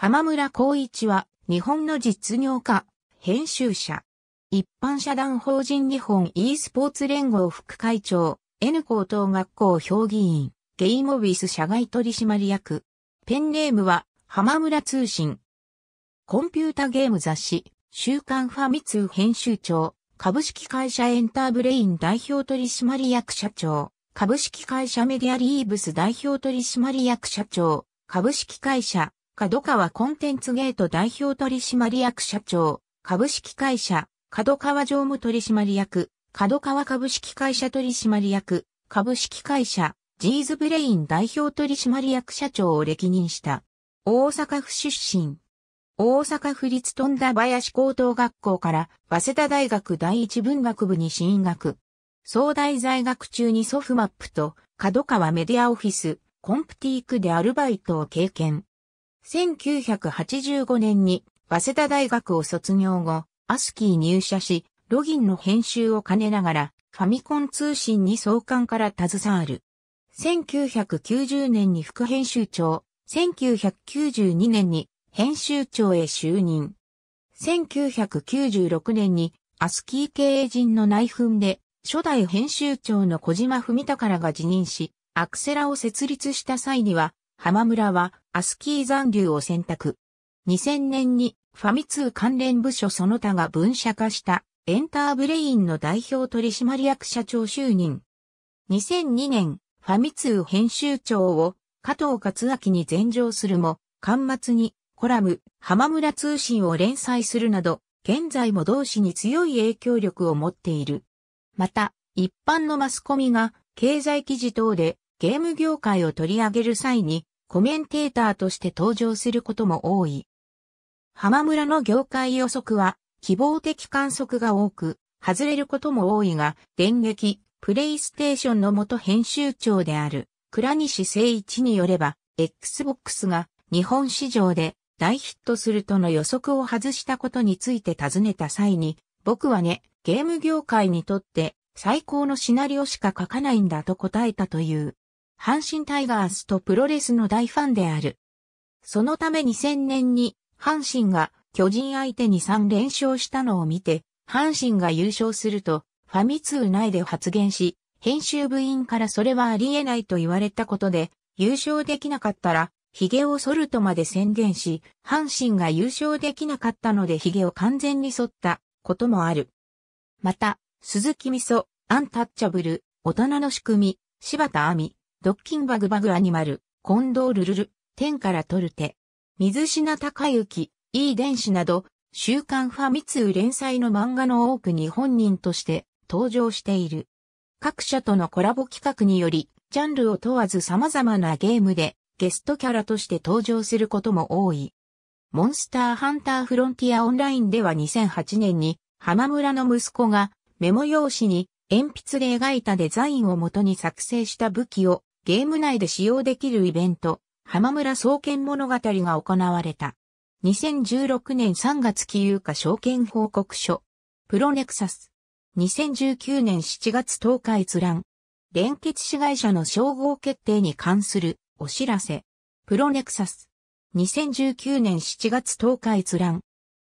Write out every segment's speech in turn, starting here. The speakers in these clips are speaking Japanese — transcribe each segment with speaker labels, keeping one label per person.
Speaker 1: 浜村光一は日本の実業家、編集者。一般社団法人日本 e スポーツ連合副会長、N 高等学校評議員、ゲイモビス社外取締役。ペンネームは浜村通信。コンピュータゲーム雑誌、週刊ファミ通編集長、株式会社エンターブレイン代表取締役社長、株式会社メディアリーブス代表取締役社長、株式会社角川コンテンツゲート代表取締役社長、株式会社、角川常務取締役、角川株式会社取締役、株式会社、ジーズブレイン代表取締役社長を歴任した。大阪府出身。大阪府立富田林高等学校から早稲田大学第一文学部に進学。総大在学中にソフマップと角川メディアオフィス、コンプティークでアルバイトを経験。1985年に、早稲田大学を卒業後、アスキー入社し、ロギンの編集を兼ねながら、ファミコン通信に創刊から携わる。1990年に副編集長、1992年に編集長へ就任。1996年にアスキー経営陣の内紛で初代編集長の小島文宝が辞任し、アクセラを設立した際には浜村はアスキー残留を選択。2000年にファミ通関連部署その他が分社化したエンターブレインの代表取締役社長就任。2002年、ファミ通編集長を加藤勝明に前上するも、端末にコラム、浜村通信を連載するなど、現在も同志に強い影響力を持っている。また、一般のマスコミが経済記事等でゲーム業界を取り上げる際に、コメンテーターとして登場することも多い。浜村の業界予測は、希望的観測が多く、外れることも多いが、電撃、プレイステーションの元編集長である、倉西誠一によれば、Xbox が日本市場で大ヒットするとの予測を外したことについて尋ねた際に、僕はね、ゲーム業界にとって最高のシナリオしか書かないんだと答えたという。阪神タイガースとプロレスの大ファンである。そのため2000年に阪神が巨人相手に3連勝したのを見て、阪神が優勝するとファミ通内で発言し、編集部員からそれはありえないと言われたことで、優勝できなかったら、髭を剃るとまで宣言し、阪神が優勝できなかったので髭を完全に剃ったこともある。また、鈴木みそ、アンタッチャブル、大人の仕組み、柴田亜美、ドッキンバグバグアニマル、コンドールルル、天から取る手、水品高之、いい電子など、週刊ファミ通連載の漫画の多くに本人として登場している。各社とのコラボ企画により、ジャンルを問わず様々なゲームでゲストキャラとして登場することも多い。モンスターハンターフロンティアオンラインでは2008年に浜村の息子がメモ用紙に鉛筆で描いたデザインを元に作成した武器をゲーム内で使用できるイベント、浜村創建物語が行われた。2016年3月期有価証券報告書。プロネクサス。2019年7月10日閲覧。連結子会社の称号決定に関するお知らせ。プロネクサス。2019年7月10日閲覧。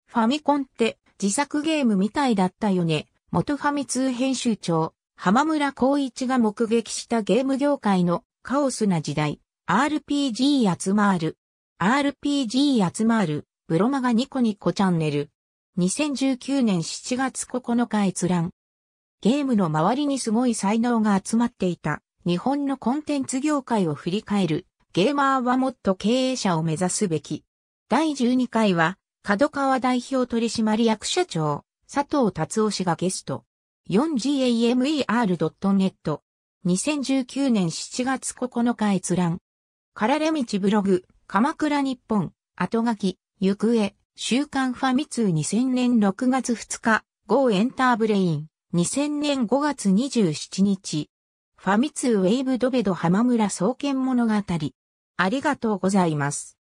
Speaker 1: ファミコンって自作ゲームみたいだったよね。元ファミ通編集長。浜村光一が目撃したゲーム業界のカオスな時代、RPG 集まる。RPG 集まる、ブロマガニコニコチャンネル。2019年7月9日閲覧。ゲームの周りにすごい才能が集まっていた、日本のコンテンツ業界を振り返る、ゲーマーはもっと経営者を目指すべき。第12回は、角川代表取締役社長、佐藤達夫氏がゲスト。4gamer.net 2019年7月9日閲覧。かられ道ブログ、鎌倉日本、後書き、行方、週刊ファミ通2000年6月2日、GO エンターブレイン、2000年5月27日。ファミ通ウェイブドベド浜村創建物語。ありがとうございます。